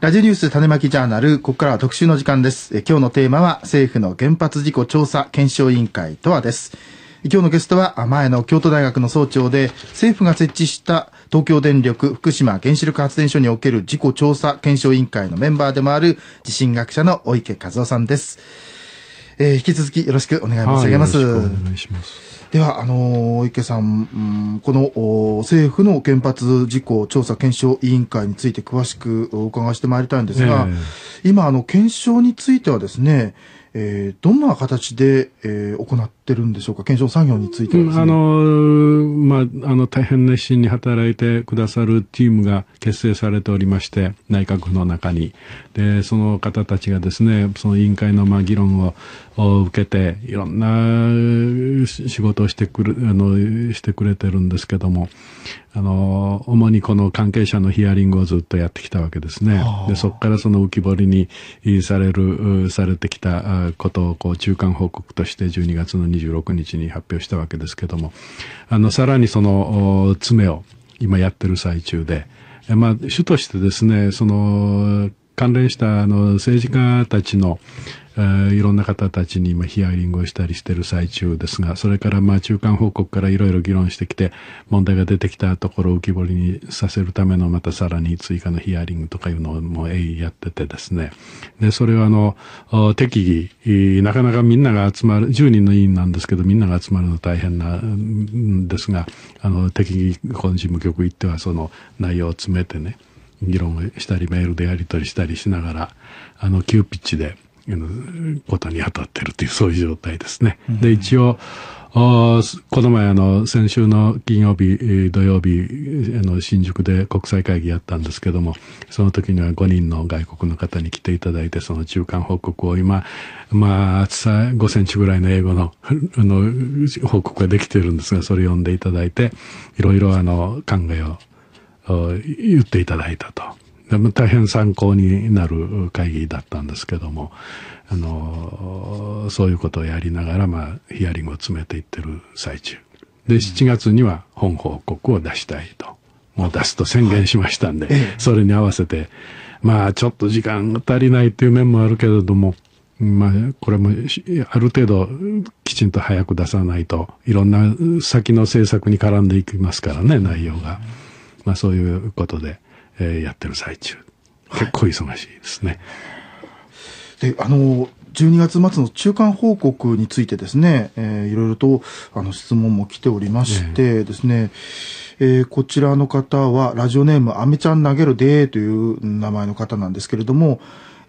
ラジオニュース種まきジャーナル、ここからは特集の時間です。今日のテーマは、政府の原発事故調査検証委員会とはです。今日のゲストは、前の京都大学の総長で、政府が設置した東京電力福島原子力発電所における事故調査検証委員会のメンバーでもある、地震学者の小池和夫さんです。えー、引き続きよろしくお願い申し上げます。では、あのー、池さん、うん、このお政府の原発事故調査検証委員会について詳しくお伺いしてまいりたいんですが、えー、今、あの、検証についてはですね、えー、どんな形で、えー、行っってるんでしょうか検証作業についてねあのまあ、あの、大変熱心に働いてくださるチームが結成されておりまして、内閣府の中に。で、その方たちがですね、その委員会の、まあ、議論を受けて、いろんな仕事をしてくる、あの、してくれてるんですけども、あの、主にこの関係者のヒアリングをずっとやってきたわけですね。で、そこからその浮き彫りにされる、されてきたことを、こう、中間報告として12月の26日に発表したわけですけども、あの、さらにその、詰めを今やってる最中で、まあ、主としてですね、その、関連したあの政治家たちのえいろんな方たちに今ヒアリングをしたりしてる最中ですが、それからまあ中間報告からいろいろ議論してきて、問題が出てきたところを浮き彫りにさせるためのまたさらに追加のヒアリングとかいうのをもう永遠やっててですね。で、それはあの、適宜、なかなかみんなが集まる、10人の委員なんですけど、みんなが集まるの大変なんですが、あの、適宜、この事務局行ってはその内容を詰めてね、議論をしたり、メールでやり取りしたりしながら、あの、急ピッチで、ことに当たってるという、そういう状態ですね。で、一応、この前、あの、先週の金曜日、土曜日、あの、新宿で国際会議やったんですけども、その時には5人の外国の方に来ていただいて、その中間報告を今、まあ、厚さ5センチぐらいの英語の、あの、報告ができてるんですが、それ読んでいただいて、いろいろ、あの、考えを言っていただいたと。大変参考になる会議だったんですけども、あの、そういうことをやりながら、まあ、ヒアリングを詰めていってる最中。で、7月には本報告を出したいと。もう出すと宣言しましたんで、はい、それに合わせて、まあ、ちょっと時間が足りないという面もあるけれども、まあ、これも、ある程度、きちんと早く出さないと、いろんな先の政策に絡んでいきますからね、内容が。まあ、そういうことで。えー、やってる最中。結構忙しいですね。はい、で、あの、12月末の中間報告についてですね、えー、いろいろとあの質問も来ておりましてですね、えー、えー、こちらの方は、ラジオネーム、アメちゃん投げるでという名前の方なんですけれども、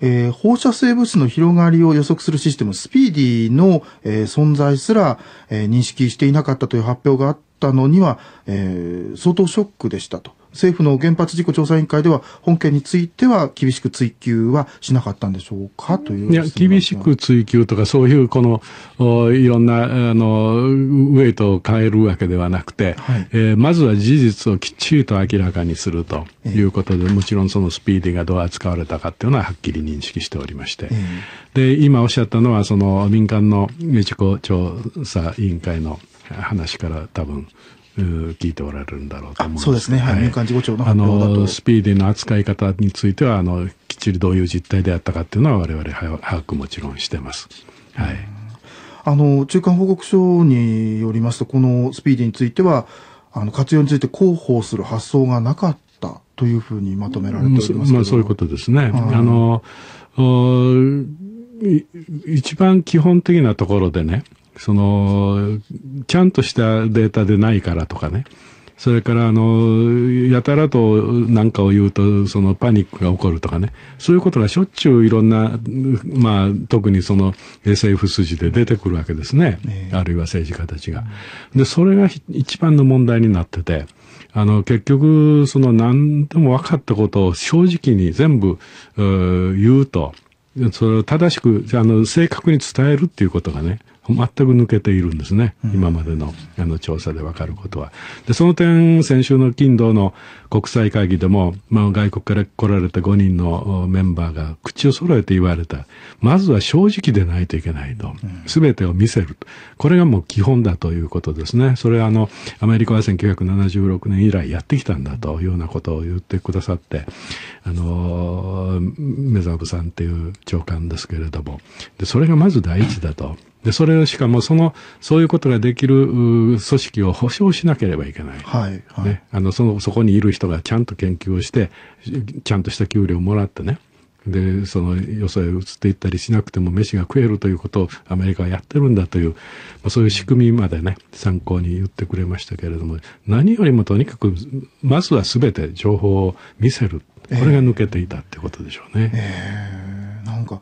えー、放射性物質の広がりを予測するシステム、スピーディーの、えー、存在すら、えー、認識していなかったという発表があったのには、えー、相当ショックでしたと。政府の原発事故調査委員会では、本件については厳しく追及はしなかったんでしょうかといういや、厳しく追及とか、そういうこのおいろんなあのウェイトを変えるわけではなくて、はい、えー、まずは事実をきっちりと明らかにするということで、えー、もちろんそのスピーディーがどう扱われたかっていうのははっきり認識しておりまして、えー、で今おっしゃったのは、その民間の事故調査委員会の話から多分聞いておられるんだろうと思います。そうですね。はい。民間事故調のあの、スピーディーの扱い方については、あの、きっちりどういう実態であったかっていうのは我々は把握もちろんしてます。はい。あの、中間報告書によりますと、このスピーディーについては、あの、活用について広報する発想がなかったというふうにまとめられておりますまあ、そういうことですね。はい、あの、一番基本的なところでね、その、ちゃんとしたデータでないからとかね。それから、あの、やたらとなんかを言うと、そのパニックが起こるとかね。そういうことがしょっちゅういろんな、まあ、特にその SF 筋で出てくるわけですね。あるいは政治家たちが。で、それが一番の問題になってて、あの、結局、その何でも分かったことを正直に全部、う言うと、それを正しく、あの、正確に伝えるっていうことがね、全く抜けているんですね。今までのあの調査でわかることは。で、その点、先週の金土の国際会議でも、まあ、外国から来られた5人のメンバーが口を揃えて言われた。まずは正直でないといけないと。すべてを見せる。と。これがもう基本だということですね。それはあの、アメリカは1976年以来やってきたんだというようなことを言ってくださって、あの、メザブさんっていう長官ですけれども。で、それがまず第一だと。で、それをしかも、その、そういうことができる組織を保証しなければいけない。はい。はい、ね。あの、その、そこにいる人がちゃんと研究をして、ちゃんとした給料をもらってね。で、その、よそへ移っていったりしなくても飯が食えるということをアメリカはやってるんだという、まあ、そういう仕組みまでね、参考に言ってくれましたけれども、何よりもとにかく、まずは全て情報を見せる。これが抜けていたってことでしょうね。えー、えー、なんか、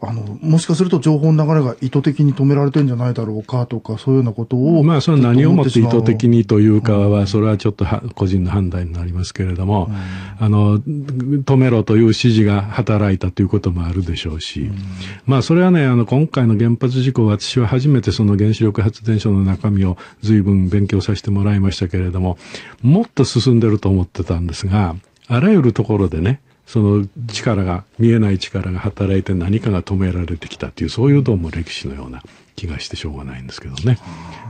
あの、もしかすると情報の流れが意図的に止められてんじゃないだろうかとか、そういうようなことを。まあ、それは何をもって意図的にというかは、それはちょっと個人の判断になりますけれども、あの、止めろという指示が働いたということもあるでしょうし、まあ、それはね、あの、今回の原発事故私は初めてその原子力発電所の中身を随分勉強させてもらいましたけれども、もっと進んでると思ってたんですが、あらゆるところでね、その力が、見えない力が働いて何かが止められてきたっていう、そういうどうも歴史のような気がしてしょうがないんですけどね。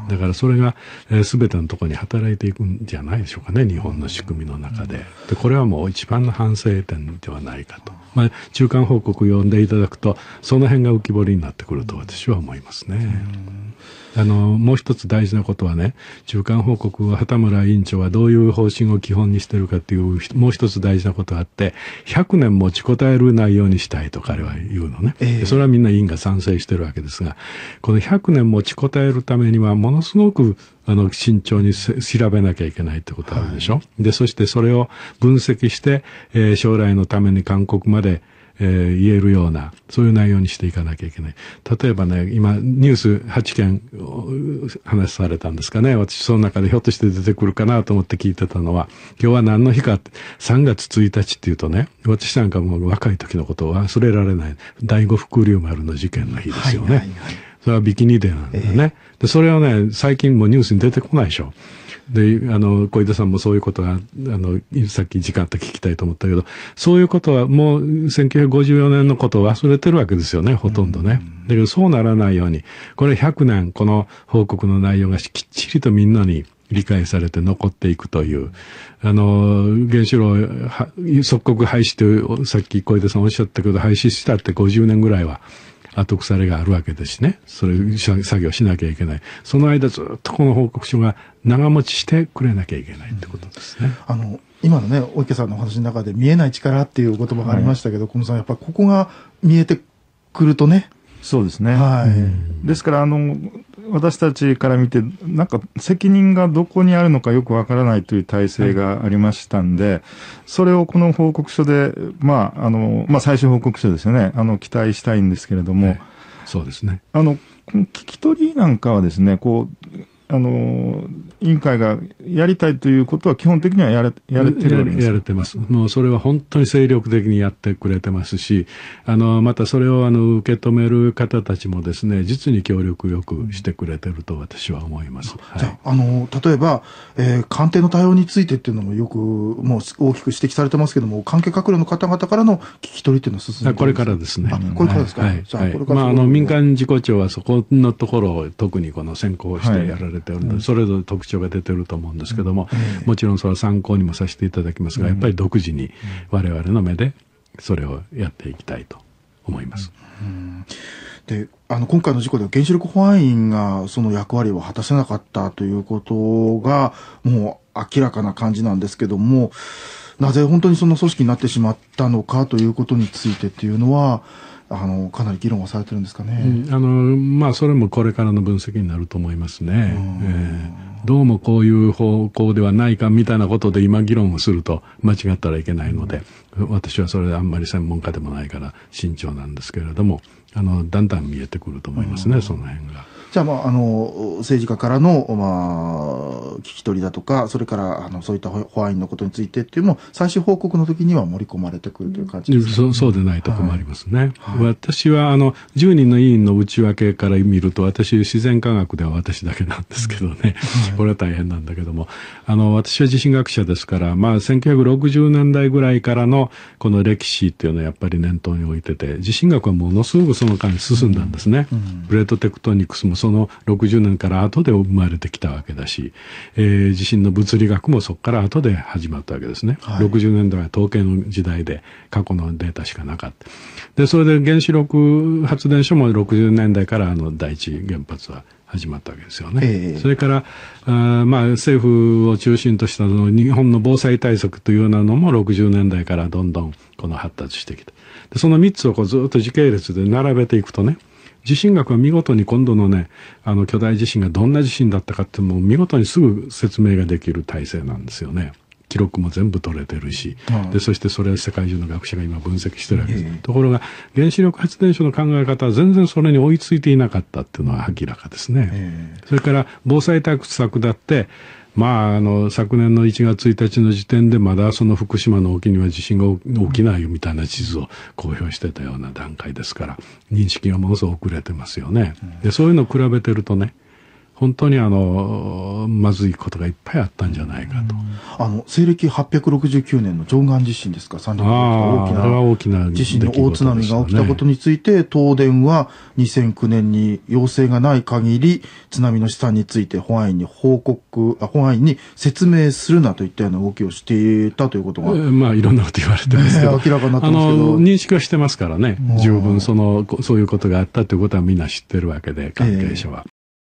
だからそれが、えー、全てのところに働いていくんじゃないでしょうかね、日本の仕組みの中で。で、これはもう一番の反省点ではないかと。まあ、中間報告を読んでいただくと、その辺が浮き彫りになってくると私は思いますね。あの、もう一つ大事なことはね、中間報告は畑村委員長はどういう方針を基本にしてるかっていう、もう一つ大事なことがあって、100年持ちこたえる内容にしたいと彼は言うのね。えー、それはみんな委員が賛成してるわけですが、この100年持ちこたえるためには、ものすごくあの、慎重に調べなきゃいけないってことあるでしょ、はい、で、そしてそれを分析して、えー、将来のために韓国まで、えー、言えるような、そういう内容にしていかなきゃいけない。例えばね、今、ニュース8件話されたんですかね。私、その中でひょっとして出てくるかなと思って聞いてたのは、今日は何の日かって、3月1日っていうとね、私なんかも若い時のことを忘れられない、第五福竜丸の事件の日ですよね。はいはいはい、それはビキニデーなんだね、えー、で。それはね、最近もニュースに出てこないでしょ。で、あの、小出さんもそういうことが、あの、さっき時間あっ聞きたいと思ったけど、そういうことはもう1954年のことを忘れてるわけですよね、ほとんどね。だけどそうならないように、これ100年、この報告の内容がきっちりとみんなに、理解されて残っていくという、あの、原子炉、即刻廃止という、さっき小出さんおっしゃったけど、廃止したって50年ぐらいは後腐れがあるわけですしね。それ、作業しなきゃいけない。その間ずっとこの報告書が長持ちしてくれなきゃいけないってことですね。うん、あの、今のね、お池さんのお話の中で見えない力っていう言葉がありましたけど、小、は、野、い、さん、やっぱここが見えてくるとね、そうですね。はい。ですから、あの、私たちから見て、なんか責任がどこにあるのかよくわからないという体制がありましたんで、それをこの報告書で、まあ、あの、まあ、最終報告書ですよね、あの、期待したいんですけれども、そうですね。あの、聞き取りなんかはですね、こう、あの委員会がやりたいということは基本的にはやれやれてるわけですやれてます、もうそれは本当に精力的にやってくれてますし、あのまたそれをあの受け止める方たちもですね、実に協力よくしてくれてると私は思います。はい、じゃあ、あの例えば、えー、官邸の対応についてっていうのもよく、もう大きく指摘されてますけども、関係閣僚の方々からの聞き取りっていうのは進んでこれからですね。これからですか、はい、これから、まあ、あ民間事故調はそこのところ特にこの先行してやられれておるので、それぞれ特徴が出てると思うんですけども、もちろんそれは参考にもさせていただきますが、やっぱり独自に我々の目でそれをやっていきたいと思います。であの今回の事故では原子力保安員がその役割を果たせなかったということがもう明らかな感じなんですけどもなぜ本当にその組織になってしまったのかということについてっていうのはあのかなり議論はされてるんですかね、うん、あのまあ、それもこれからの分析になると思いますね。えーどうもこういう方向ではないかみたいなことで今議論をすると間違ったらいけないので、私はそれであんまり専門家でもないから慎重なんですけれども、あの、だんだん見えてくると思いますね、その辺が。じゃあ、まあ、あの、政治家からの、まあ、聞き取りだとか、それから、あの、そういったホワインのことについてっていうのも、最終報告の時には盛り込まれてくるという感じですか、ね、うそうでないと困りますね。はい私は、あの、10人の委員の内訳から見ると、私、自然科学では私だけなんですけどね、これは大変なんだけども、あの、私は地震学者ですから、まあ、1960年代ぐらいからの、この歴史っていうのはやっぱり念頭に置いてて、地震学はものすごくその間に進んだんですね。うんうん、レートテクトニクスもその60年から後で生まれてきたわけだし、えー、地震の物理学もそこから後で始まったわけですね。はい、60年代は統計の時代で、過去のデータしかなかった。で、それで原子力発電所も60年代からあの第一原発は始まったわけですよね。えー、それから、あまあ、政府を中心としたの日本の防災対策というようなのも60年代からどんどんこの発達してきた。でその3つをこうずっと時系列で並べていくとね、地震学は見事に今度のね、あの巨大地震がどんな地震だったかってもう見事にすぐ説明ができる体制なんですよね。記録も全部取れてるし、うん、でそしてそれを世界中の学者が今分析してるわけです、うん、ところが原子力発電所の考え方は全然それに追いついていなかったっていうのは明らかですね、それから防災対策だってまあ、あの昨年の1月1日の時点でまだその福島の沖には地震が起きないよみたいな地図を公表してたような段階ですから認識がものすごく遅れてますよね。でそういうのを比べてるとね本当にあのまずいことがいっぱいあったんじゃないかと。あの西暦869年の貞岸地震ですか、三陸大きな地震の大津波が起きたことについて、ね、東電は2009年に要請がない限り津波の試算について保安院に報告あ保安院に説明するなといったような動きをしていたということが、えー、まあいろんなこと言われてますけど、明らかになってますけど認識はしてますからね、十分そのそういうことがあったということはみんな知ってるわけで関係者は。えー